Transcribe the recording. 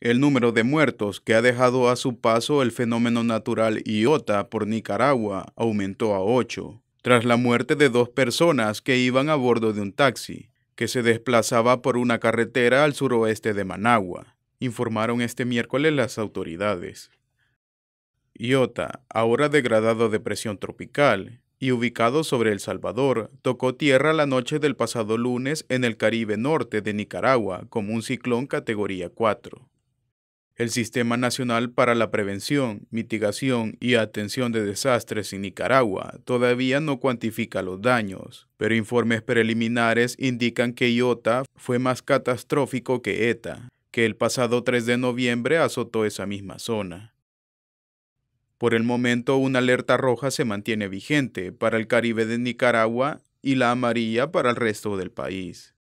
El número de muertos que ha dejado a su paso el fenómeno natural Iota por Nicaragua aumentó a 8, tras la muerte de dos personas que iban a bordo de un taxi, que se desplazaba por una carretera al suroeste de Managua, informaron este miércoles las autoridades. Iota, ahora degradado de presión tropical y ubicado sobre El Salvador, tocó tierra la noche del pasado lunes en el Caribe Norte de Nicaragua como un ciclón categoría 4. El Sistema Nacional para la Prevención, Mitigación y Atención de Desastres en Nicaragua todavía no cuantifica los daños, pero informes preliminares indican que Iota fue más catastrófico que ETA, que el pasado 3 de noviembre azotó esa misma zona. Por el momento, una alerta roja se mantiene vigente para el Caribe de Nicaragua y la amarilla para el resto del país.